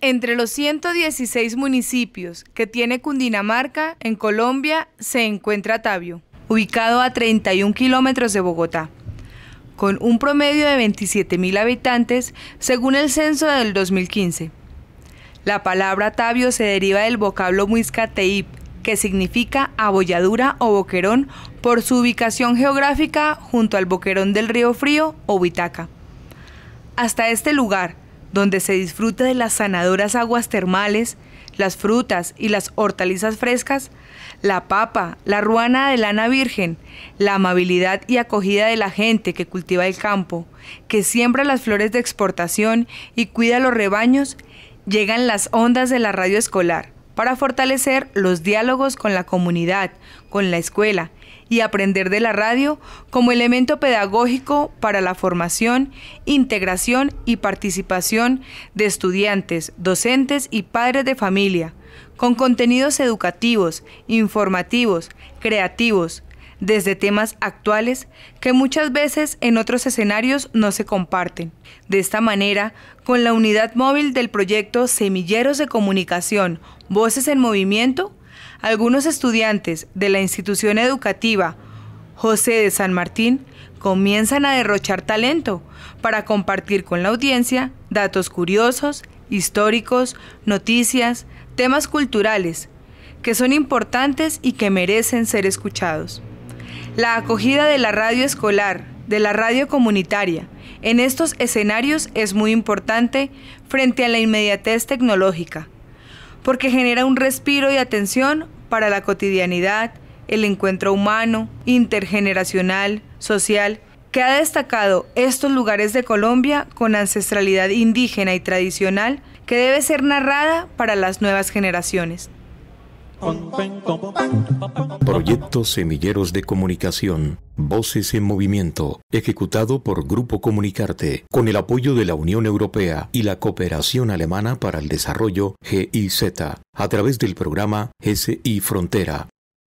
Entre los 116 municipios que tiene Cundinamarca, en Colombia se encuentra Tabio, ubicado a 31 kilómetros de Bogotá, con un promedio de 27 mil habitantes según el censo del 2015. La palabra Tabio se deriva del vocablo muisca teip, que significa abolladura o boquerón por su ubicación geográfica junto al boquerón del río Frío o Bitaca. Hasta este lugar, donde se disfruta de las sanadoras aguas termales, las frutas y las hortalizas frescas, la papa, la ruana de lana virgen, la amabilidad y acogida de la gente que cultiva el campo, que siembra las flores de exportación y cuida los rebaños, llegan las ondas de la radio escolar para fortalecer los diálogos con la comunidad, con la escuela y aprender de la radio como elemento pedagógico para la formación, integración y participación de estudiantes, docentes y padres de familia, con contenidos educativos, informativos, creativos, desde temas actuales que muchas veces en otros escenarios no se comparten. De esta manera, con la unidad móvil del proyecto Semilleros de Comunicación, Voces en Movimiento, algunos estudiantes de la institución educativa José de San Martín comienzan a derrochar talento para compartir con la audiencia datos curiosos, históricos, noticias, temas culturales, que son importantes y que merecen ser escuchados. La acogida de la radio escolar, de la radio comunitaria, en estos escenarios es muy importante frente a la inmediatez tecnológica, porque genera un respiro y atención para la cotidianidad, el encuentro humano, intergeneracional, social, que ha destacado estos lugares de Colombia con ancestralidad indígena y tradicional que debe ser narrada para las nuevas generaciones. Proyectos Semilleros de Comunicación, Voces en Movimiento, ejecutado por Grupo Comunicarte, con el apoyo de la Unión Europea y la Cooperación Alemana para el Desarrollo GIZ, a través del programa SI Frontera,